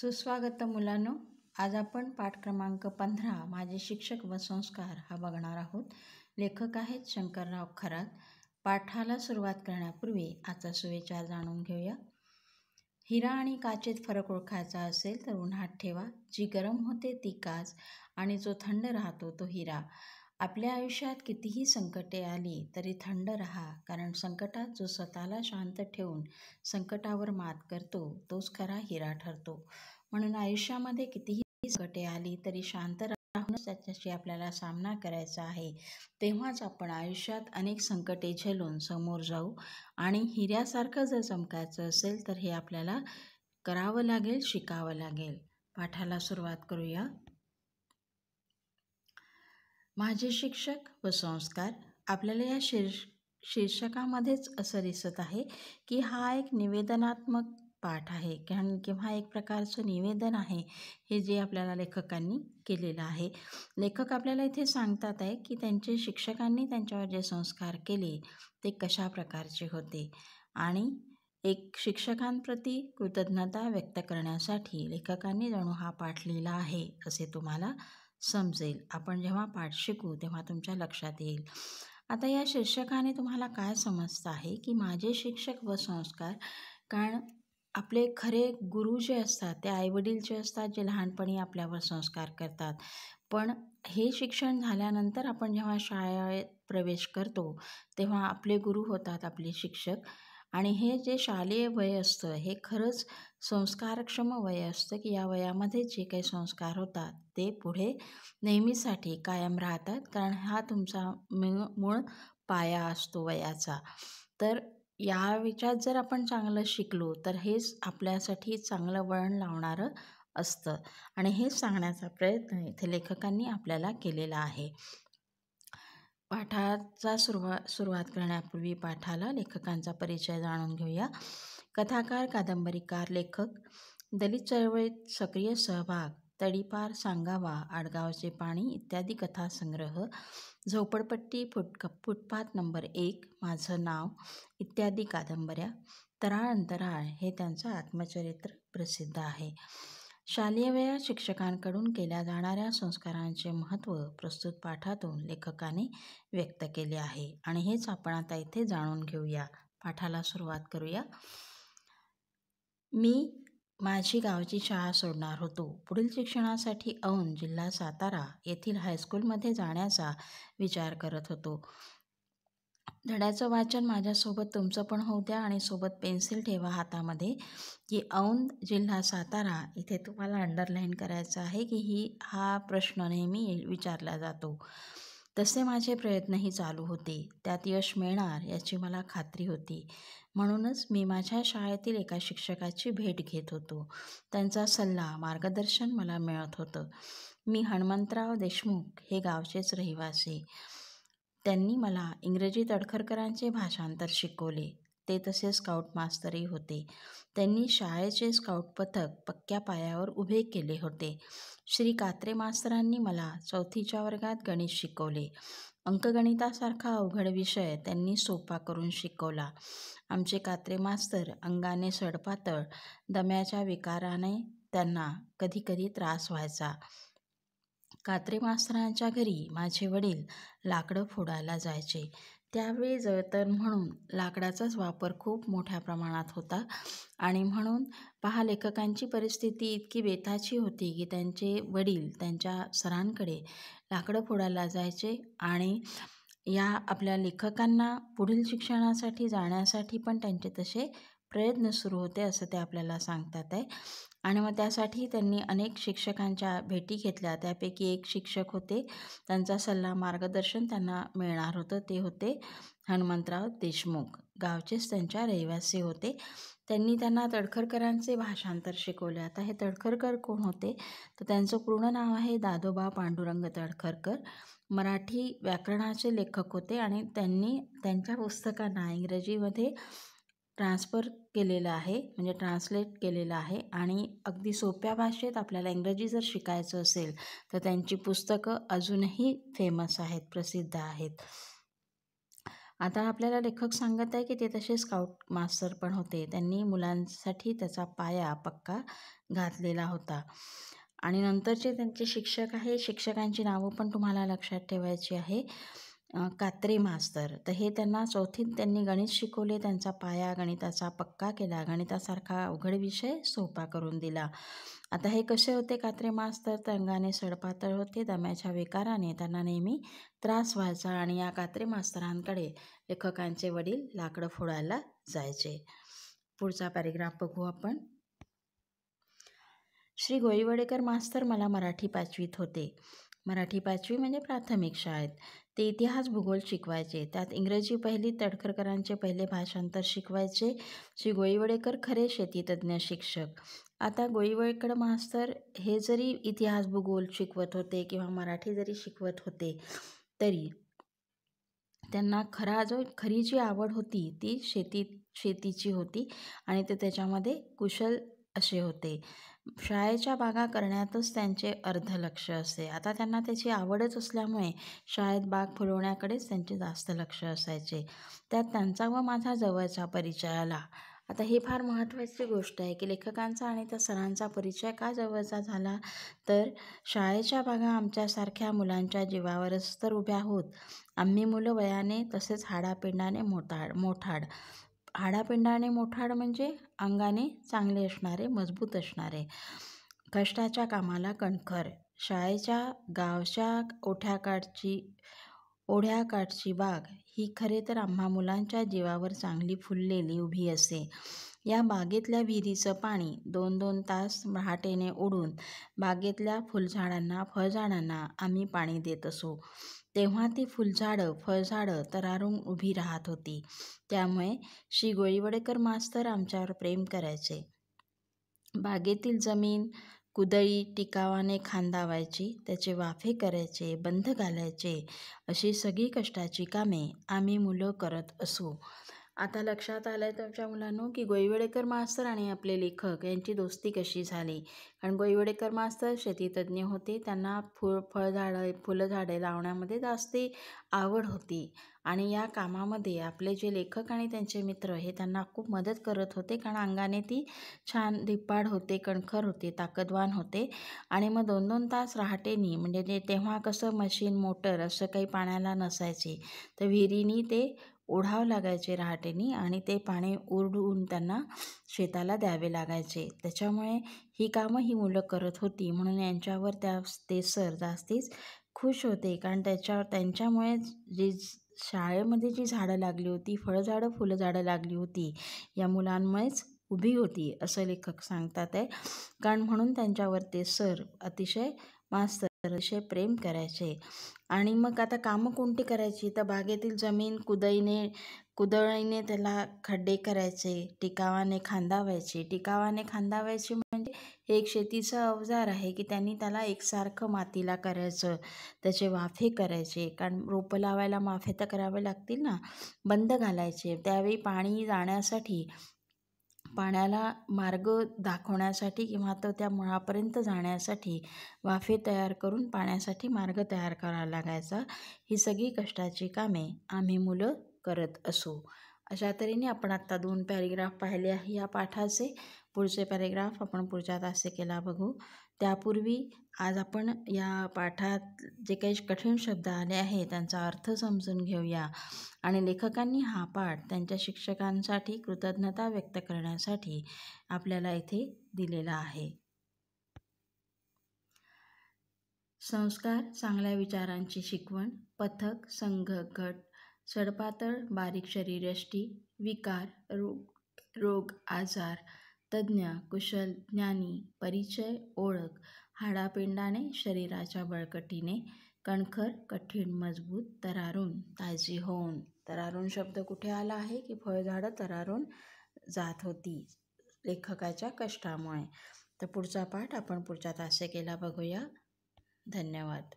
सुस्वागत मुलांनो आज आपण पाठ क्रमांक पंधरा माझे शिक्षक व संस्कार हा बघणार आहोत लेखक आहेत शंकरराव खरात पाठाला सुरुवात करण्यापूर्वी आजचा सुविचार जाणून घेऊया हिरा आणि काचेत फरक ओळखायचा असेल तर उन्हात ठेवा जी गरम होते ती काच आणि जो थंड राहतो तो हिरा आपल्या आयुष्यात कितीही संकटे आली तरी थंड राहा कारण संकटात जो स्वतःला शांत ठेवून संकटावर मात करतो तोच खरा हिरा ठरतो म्हणून आयुष्यामध्ये कितीही संकटे आली तरी शांत राहूनच त्याच्याशी आपल्याला सामना करायचा आहे तेव्हाच आपण आयुष्यात अनेक संकटे झेलून समोर जाऊ आणि हिऱ्यासारखं जर चमकायचं असेल तर हे आपल्याला करावं लागेल शिकावं लागेल पाठाला सुरुवात करूया माझे शिक्षक व संस्कार आपल्याला या शीर्ष शीर्षकामध्येच असं दिसत आहे की हा एक निवेदनात्मक पाठ आहे कारण किंवा एक प्रकारचं निवेदन आहे हे जे आपल्याला लेखकांनी केलेलं आहे लेखक आपल्याला इथे सांगतात आहे की त्यांचे शिक्षकांनी त्यांच्यावर जे संस्कार केले ते कशा प्रकारचे होते आणि एक शिक्षकांप्रती कृतज्ञता व्यक्त करण्यासाठी लेखकांनी जणू हा पाठ लिहिला आहे असे तुम्हाला समजेल आपण जेव्हा पाठ शिकू तेव्हा तुमच्या लक्षात येईल आता या शीर्षकाने तुम्हाला काय समजतं आहे की माझे शिक्षक व संस्कार कारण आपले खरे गुरु जे असतात ते आईवडील जे असतात जे लहानपणी आपल्यावर संस्कार करतात पण हे शिक्षण झाल्यानंतर आपण जेव्हा शाळेत प्रवेश करतो तेव्हा आपले गुरु होतात आपले शिक्षक आणि हे जे शालेय वय असतं हे खरंच संस्कारक्षम वय असतं की या वयामध्ये जे काही संस्कार होतात ते पुढे नेहमीसाठी कायम राहतात कारण हा तुमचा मूळ पाया असतो वयाचा तर या विचार जर आपण चांगलं शिकलो तर हेच आपल्यासाठी चांगलं वळण लावणारं असतं आणि हे सांगण्याचा प्रयत्न इथे लेखकांनी आपल्याला केलेला आहे पाठाचा सुरुवा सुरुवात करण्यापूर्वी पाठाला लेखकांचा परिचय जाणून घेऊया कथाकार कादंबरीकार लेखक दलित चळवळीत सक्रिय सहभाग तडीपार सांगावा आडगावचे पाणी इत्यादी कथासंग्रह झोपडपट्टी फुटक फुटपाथ नंबर एक माझं नाव इत्यादी कादंबऱ्या तराळ अंतराळ हे त्यांचं आत्मचरित्र प्रसिद्ध आहे शालेय वया शिक्षकांकडून केल्या जाणाऱ्या संस्कारांचे महत्त्व प्रस्तुत पाठातून लेखकाने व्यक्त केले आहे आणि हेच आपण आता इथे जाणून घेऊया पाठाला सुरुवात करूया मी माझी गावची शाळा सोडणार होतो पुढील शिक्षणासाठी औन जिल्हा सातारा येथील हायस्कूलमध्ये जाण्याचा विचार करत होतो धड्याचं वाचन माझ्यासोबत तुमचं पण होऊ द्या आणि सोबत पेन्सिल ठेवा हातामध्ये की औंद जिल्हा सातारा इथे तुम्हाला अंडरलाईन करायचं आहे की ही हा प्रश्न नेहमी विचारला जातो तसे माझे प्रयत्नही चालू होते त्यात यश मिळणार याची मला खात्री होती म्हणूनच मी माझ्या शाळेतील एका शिक्षकाची भेट घेत होतो त्यांचा सल्ला मार्गदर्शन मला मिळत होतं मी हनुमंतराव देशमुख हे गावचेच रहिवासी त्यांनी मला इंग्रजी तडखरकरांचे भाषांतर शिकवले ते तसे स्काउट मास्तरही होते त्यांनी शाळेचे स्काउट पथक पक्क्या पायावर उभे केले होते श्री कात्रे मास्तरांनी मला चौथीच्या वर्गात गणित शिकवले अंकगणितासारखा अवघड विषय त्यांनी सोपा करून शिकवला आमचे कात्रे मास्तर अंगाने सडपातळ दम्याच्या विकाराने त्यांना कधीकधी त्रास व्हायचा कात्रे मास्तरांच्या घरी माझे वडील लाकडं फोडायला जायचे त्यावेळी जळतण म्हणून लाकडाचाच वापर खूप मोठ्या प्रमाणात होता आणि म्हणून पहा लेखकांची परिस्थिती इतकी बेताची होती की त्यांचे वडील त्यांच्या सरांकडे लाकडं फोडायला जायचे आणि या आपल्या लेखकांना पुढील शिक्षणासाठी जाण्यासाठी पण त्यांचे तसे प्रयत्न सुरू होते असं ते आपल्याला सांगतात आहे आणि मग त्यासाठी त्यांनी अनेक शिक्षकांच्या भेटी घेतल्या त्यापैकी एक शिक्षक होते त्यांचा सल्ला मार्गदर्शन त्यांना मिळणार होतं ते होते हनुमंतराव देशमुख गावचेच त्यांच्या रहिवासी होते त्यांनी त्यांना तडखरकरांचे भाषांतर शिकवले आता हे तडखरकर कोण होते तर त्यांचं पूर्ण नाव आहे दादोबा पांडुरंग तडखरकर मराठी व्याकरणाचे लेखक होते आणि त्यांनी त्यांच्या पुस्तकांना इंग्रजीमध्ये ट्रान्सफर केलेलं आहे म्हणजे ट्रान्सलेट केलेलं आहे आणि अगदी सोप्या भाषेत आपल्याला इंग्रजी जर शिकायचं असेल तर त्यांची पुस्तकं अजूनही फेमस आहेत प्रसिद्ध आहेत आता आपल्याला लेखक सांगत आहे की ते तसे स्काउट मास्टर पण होते त्यांनी मुलांसाठी त्याचा पाया पक्का घातलेला होता आणि नंतरचे त्यांचे शिक्षक आहे शिक्षकांची नावं पण तुम्हाला लक्षात ठेवायची आहे कात्रे मास्तर तर हे त्यांना चौथीत त्यांनी गणित शिकवले त्यांचा पाया गणिताचा पक्का केला गणितासारखा अवघड विषय सोपा करून दिला आता हे कसे होते कात्रे मास्तर तंगाने सडपातळ होते दम्याच्या विकाराने त्यांना नेहमी त्रास व्हायचा आणि या कात्रे मास्तरांकडे लेखकांचे वडील लाकडं फोडायला जायचे पुढचा पॅरेग्राफ बघू आपण श्री गोईवडेकर मास्तर मला मराठी पाचवीत होते मराठी पाचवी म्हणजे प्राथमिक शाळेत ते इतिहास भूगोल शिकवायचे त्यात इंग्रजी पहिली तडखरकरांचे पहिले भाषांतर शिकवायचे श्री गोळीवडेकर खरे शेतीतज्ञ शिक्षक आता गोळीवडेकर मास्तर हे जरी इतिहास भूगोल शिकवत होते किंवा मराठी जरी शिकवत होते तरी त्यांना खरा जो खरी जी आवड होती ती शेती शेतीची होती आणि ते त्याच्यामध्ये कुशल असे होते शाळेच्या बागा करण्यातच त्यांचे अर्ध लक्ष असते आता त्यांना त्याची आवडच असल्यामुळे शाळेत बाग फुलवण्याकडेच त्यांचे जास्त लक्ष असायचे त्यात त्यांचा व माझा जवळचा परिचय आला आता ही फार महत्त्वाची गोष्ट आहे की लेखकांचा आणि त्या सरांचा परिचय का जवळचा झाला तर शाळेच्या बागा आमच्यासारख्या मुलांच्या जीवावरच तर उभ्या होत आम्ही मुलं वयाने तसेच हाडापिंडाने मोठाड मोठाड हाडापिंडाने मोठाड म्हणजे अंगाने चांगले असणारे मजबूत असणारे कष्टाच्या कामाला कणखर शाळेच्या गावच्या ओठ्याकाठची ओढ्याकाठची बाग ही खरे तर आम्हा मुलांच्या जीवावर चांगली फुललेली उभी असे या बागेतल्या विहिरीचं पाणी दोन दोन तास रहाटेने ओढून बागेतल्या फुलझाडांना फळझाडांना आम्ही पाणी देत असू तेव्हा ती फुलझाडं फळझाडं तरारून उभी राहत होती त्यामुळे श्री गोळीवडेकर मास्तर आमच्यावर प्रेम करायचे बागेतील जमीन कुदळी टिकावाने खांदावायची त्याचे वाफे करायचे बंध घालायचे अशी सगळी कष्टाची कामे आम्ही मुलं करत असू आता लक्षात आलं आहे तुमच्या मुलांनो की गोईवडेकर मास्तर आणि आपले लेखक यांची दोस्ती कशी झाली कारण गोईवडेकर मास्तर शेतीतज्ञ होते त्यांना फुल फळझाडं फुलझाडे लावण्यामध्ये जास्ती आवड होती आणि या कामामध्ये आपले जे लेखक आणि त्यांचे मित्र हे त्यांना खूप मदत करत होते कारण अंगाने ती छान धिप्पाड होते कणखर होते ताकदवान होते आणि मग दोन दोन तास रहाटेनी म्हणजे ते तेव्हा कसं मशीन मोटर असं काही पाण्याला नसायचे तर विहिरीनी ते ओढावं लागायचे रहाटेनी आणि ते पाणी ओरडून त्यांना शेताला द्यावे लागायचे त्याच्यामुळे ही कामं ही मुलं करत होती म्हणून यांच्यावर त्या ते सर जास्तीच खुश होते कारण त्याच्या त्यांच्यामुळे जी शाळेमध्ये जी झाडं लागली होती फळझाडं फुलझाडं लागली होती या मुलांमुळेच उभी होती असं लेखक सांगतात आहे कारण म्हणून त्यांच्यावर ते सर अतिशय मास्तर अतिशय प्रेम करायचे आणि मग आता कामं कोणती करायची तर बागेतील जमीन कुदळीने कुदळीने त्याला खड्डे करायचे टिकावाने खांदावायचे टिकावाने खांदावायचे म्हणजे हे एक शेतीचं अवजार आहे की त्यांनी त्याला एकसारखं मातीला करायचं त्याचे वाफे करायचे कारण रोपं लावायला माफे तर करावे लागतील ना बंद घालायचे त्यावेळी पाणी जाण्यासाठी पाण्याला मार्ग दाखवण्यासाठी किंवा तर त्या मुळापर्यंत जाण्यासाठी वाफे तयार करून पाण्यासाठी मार्ग तयार करावा लागायचा ही सगळी कष्टाची कामे आम्ही मुलं करत असू अशा तऱ्हेने आपण आत्ता दोन पॅरेग्राफ पाहिले आहे या पाठाचे पुढचे पॅरेग्राफ आपण पुढच्या तास केला बघू त्यापूर्वी आज आपण या पाठात जे काही कठीण शब्द आले आहेत त्यांचा अर्थ समजून घेऊया आणि लेखकांनी हा पाठ त्यांच्या शिक्षकांसाठी कृतज्ञता व्यक्त करण्यासाठी आपल्याला इथे दिलेला आहे संस्कार चांगल्या विचारांची शिकवण पथक संघ गट सडपातळ बारीक शरीरष्टी विकार रोग रोग आजार तज्ज्ञ कुशल ज्ञानी परिचय ओळख हाडापिंडाने शरीराच्या बळकटीने कणखर कठीण मजबूत तरारून ताजी होऊन तरारून शब्द कुठे आला आहे की फळझाडं तरारून जात होती लेखकाच्या कष्टामुळे तर पुढचा पाठ आपण पुढच्या केला बघूया धन्यवाद